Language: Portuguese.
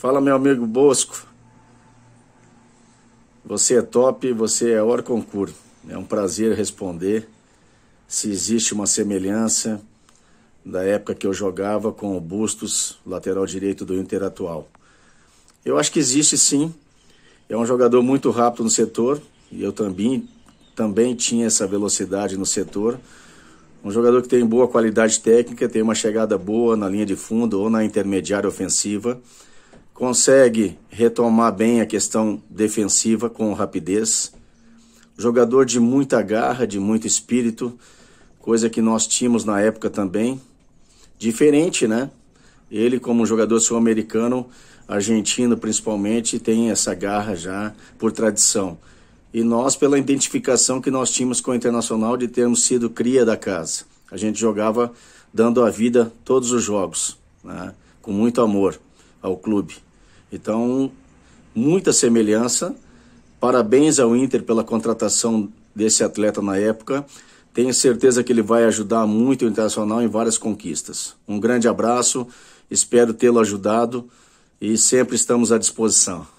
Fala, meu amigo Bosco. Você é top, você é hora concurso. É um prazer responder se existe uma semelhança da época que eu jogava com o Bustos, lateral direito do Inter atual. Eu acho que existe sim. É um jogador muito rápido no setor e eu também também tinha essa velocidade no setor. Um jogador que tem boa qualidade técnica, tem uma chegada boa na linha de fundo ou na intermediária ofensiva consegue retomar bem a questão defensiva com rapidez. Jogador de muita garra, de muito espírito, coisa que nós tínhamos na época também. Diferente, né? Ele, como jogador sul-americano, argentino principalmente, tem essa garra já por tradição. E nós, pela identificação que nós tínhamos com o Internacional de termos sido cria da casa. A gente jogava dando a vida todos os jogos, né? com muito amor ao clube. Então, muita semelhança. Parabéns ao Inter pela contratação desse atleta na época. Tenho certeza que ele vai ajudar muito o Internacional em várias conquistas. Um grande abraço, espero tê-lo ajudado e sempre estamos à disposição.